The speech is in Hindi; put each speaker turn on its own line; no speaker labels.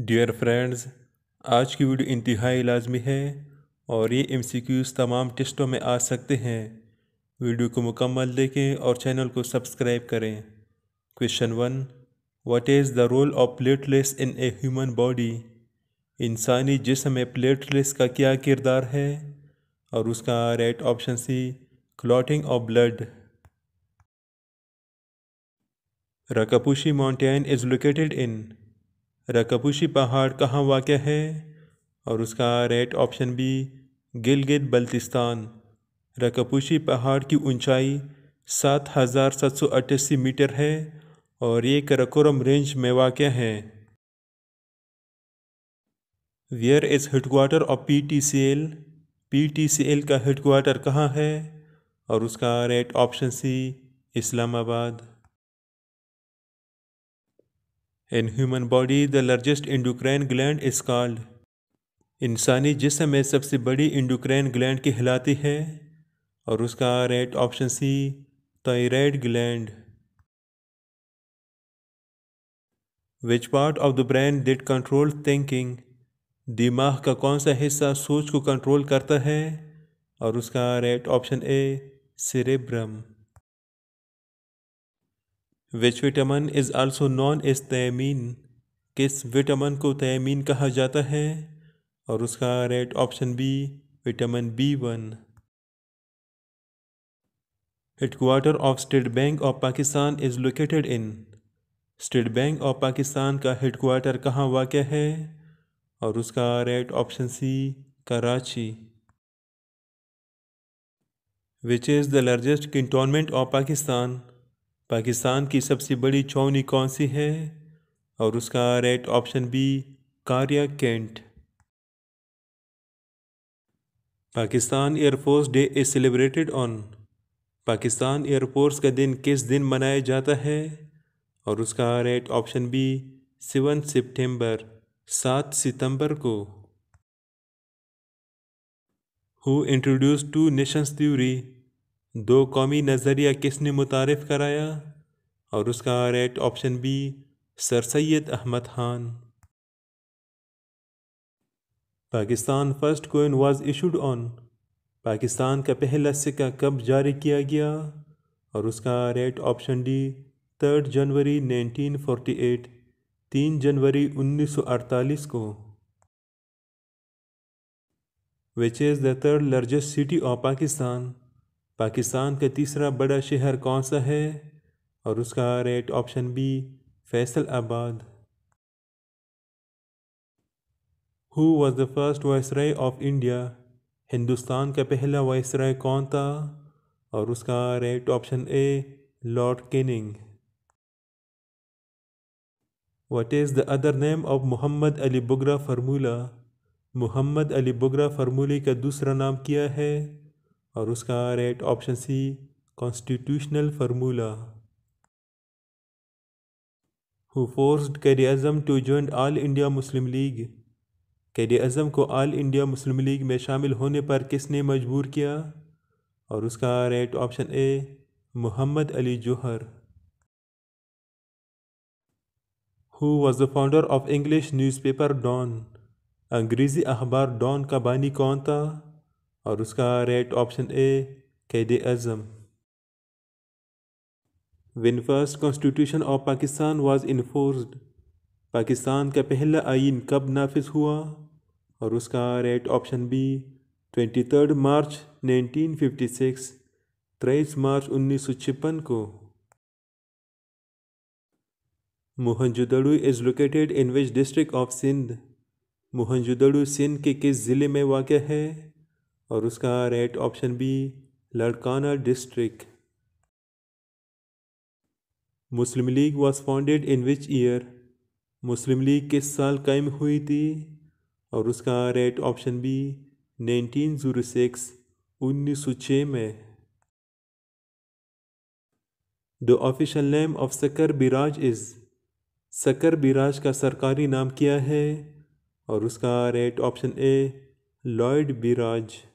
डियर फ्रेंड्स आज की वीडियो इंतहाई लाजमी है और ये एमसीक्यूज़ तमाम टेस्टों में आ सकते हैं वीडियो को मुकम्मल देखें और चैनल को सब्सक्राइब करें question one what is the role of platelets in a human body इंसानी जिसम में प्लेटलेस का क्या किरदार है और उसका right option C clotting of blood Rakapushi mountain is located in Rakaposhi पहाड़ कहाँ वाक़ है और उसका right option B Gilgit Baltistan Rakaposhi पहाड़ की ऊंचाई सात हज़ार सात सौ अट्ठासी मीटर है और ये करकोरम रेंज में वाक़ है where is headquarter of P T C L P T C L का हेडकोार्टर कहाँ है और उसका right option C Islamabad in human body the largest endocrine gland is called इंसानी जिसम में सबसे बड़ी इंडोक्राइन ग्लैंड की हिलाती है और उसका right option C thyroid gland which part of the brain that control thinking दिमाग का कौन सा हिस्सा सोच को कंट्रोल करता है और उसका right option A cerebrum which vitamin is also known as thiamine किस विटामिन को तयमीन कहा जाता है और उसका right option B vitamin B one headquarter of State Bank of Pakistan is located in State Bank of Pakistan का हेडक्वार्टर कहाँ वाक़ है और उसका right option C Karachi which is the largest cantonment of Pakistan Pakistan की सबसे बड़ी छावनी कौन सी है और उसका right option B Kharian cantt Pakistan Air Force day is celebrated on Pakistan Air Force का दिन किस दिन मनाया जाता है और उसका right option B seven September सात सितंबर को who introduce two nations theory दो कौमी नज़रिया किसने मुतारफ़ कराया और उसका right option B sir Syed Ahmad Khan Pakistan first coin was issued on Pakistan का पहला सिक्का कब जारी किया गया और उसका right option D third January 1948 तीन जनवरी 1948 को which is the third largest city of Pakistan Pakistan का तीसरा बड़ा शहर कौन सा है और उसका right option B Faisalabad who was the first राय ऑफ इंडिया हिंदुस्तान का पहला राय कौन था और उसका right option A lord Canning what is the other name of Mohammad Ali Bogra formula Mohammad Ali Bogra फार्मूले का दूसरा नाम क्या है और उसका right option C constitutional formula who forced Quaid Azam to join All India Muslim League Quaid Azam को आल इंडिया मुस्लिम लीग में शामिल होने पर किसने मजबूर किया और उसका right option A Mohammad Ali Jauhar who was the founder of English newspaper Dawn अंग्रेज़ी अखबार डॉन का बानी कौन था और उसका right option A Quaid Azam when first constitution of Pakistan was enforced Pakistan का पहला आइन कब नाफिज हुआ और उसका right option B twenty third March nineteen fifty six तेईस मार्च उन्नीस सौ छप्पन को Mohenjodaro is located in which district of Sindh Mohenjodaro Sindh के किस ज़िले में वाक़ है और उसका right option B Larkana district Muslim League was founded in which year Muslim League किस साल कायम हुई थी और उसका right option B nineteen zero six उन्नीस सौ छः में the official name of Sukkur barrage is Sukkur barrage का सरकारी नाम क्या है और उसका राइट ऑप्शन ए लॉयड बिराज